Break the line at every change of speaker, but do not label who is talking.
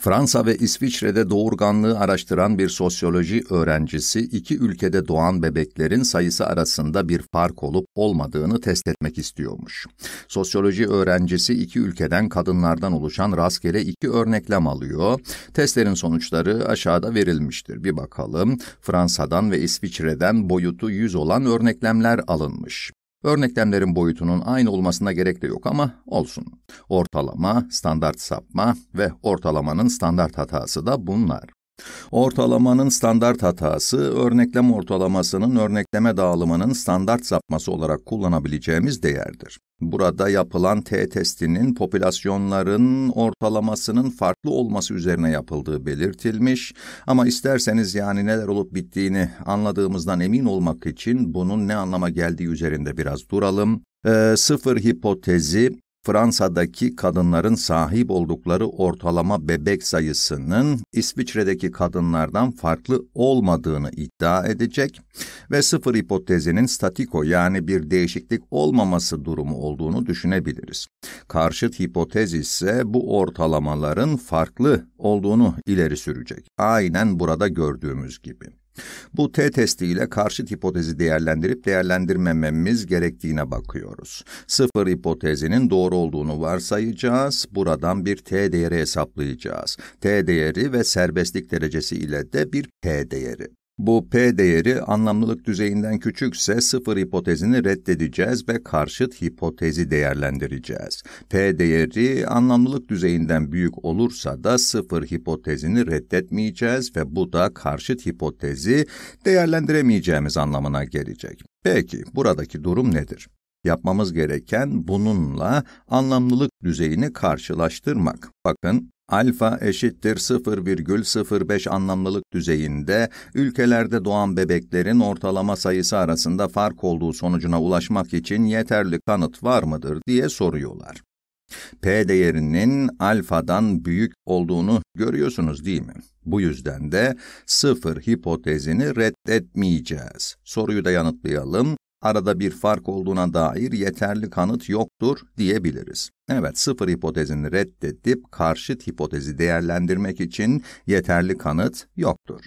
Fransa ve İsviçre'de doğurganlığı araştıran bir sosyoloji öğrencisi, iki ülkede doğan bebeklerin sayısı arasında bir fark olup olmadığını test etmek istiyormuş. Sosyoloji öğrencisi iki ülkeden kadınlardan oluşan rastgele iki örneklem alıyor. Testlerin sonuçları aşağıda verilmiştir. Bir bakalım. Fransa'dan ve İsviçre'den boyutu 100 olan örneklemler alınmış. Örneklemlerin boyutunun aynı olmasına gerek de yok ama olsun. Ortalama, standart sapma ve ortalamanın standart hatası da bunlar. Ortalamanın standart hatası, örneklem ortalamasının örnekleme dağılımının standart sapması olarak kullanabileceğimiz değerdir. Burada yapılan T testinin popülasyonların ortalamasının farklı olması üzerine yapıldığı belirtilmiş ama isterseniz yani neler olup bittiğini anladığımızdan emin olmak için bunun ne anlama geldiği üzerinde biraz duralım. E, sıfır hipotezi Fransa'daki kadınların sahip oldukları ortalama bebek sayısının İsviçre'deki kadınlardan farklı olmadığını iddia edecek ve sıfır hipotezinin statiko yani bir değişiklik olmaması durumu olduğunu düşünebiliriz. Karşıt hipotez ise bu ortalamaların farklı olduğunu ileri sürecek. Aynen burada gördüğümüz gibi. Bu T testiyle karşıt hipotezi değerlendirip değerlendirmememiz gerektiğine bakıyoruz. Sıfır hipotezinin doğru olduğunu varsayacağız. Buradan bir T değeri hesaplayacağız. T değeri ve serbestlik derecesi ile de bir P değeri. Bu P değeri anlamlılık düzeyinden küçükse sıfır hipotezini reddedeceğiz ve karşıt hipotezi değerlendireceğiz. P değeri anlamlılık düzeyinden büyük olursa da sıfır hipotezini reddetmeyeceğiz ve bu da karşıt hipotezi değerlendiremeyeceğimiz anlamına gelecek. Peki buradaki durum nedir? Yapmamız gereken bununla anlamlılık düzeyini karşılaştırmak. Bakın alfa eşittir 0,05 anlamlılık düzeyinde ülkelerde doğan bebeklerin ortalama sayısı arasında fark olduğu sonucuna ulaşmak için yeterli kanıt var mıdır diye soruyorlar. P değerinin alfadan büyük olduğunu görüyorsunuz değil mi? Bu yüzden de sıfır hipotezini reddetmeyeceğiz. Soruyu da yanıtlayalım arada bir fark olduğuna dair yeterli kanıt yoktur diyebiliriz. Evet, sıfır hipotezini reddedip karşıt hipotezi değerlendirmek için yeterli kanıt yoktur.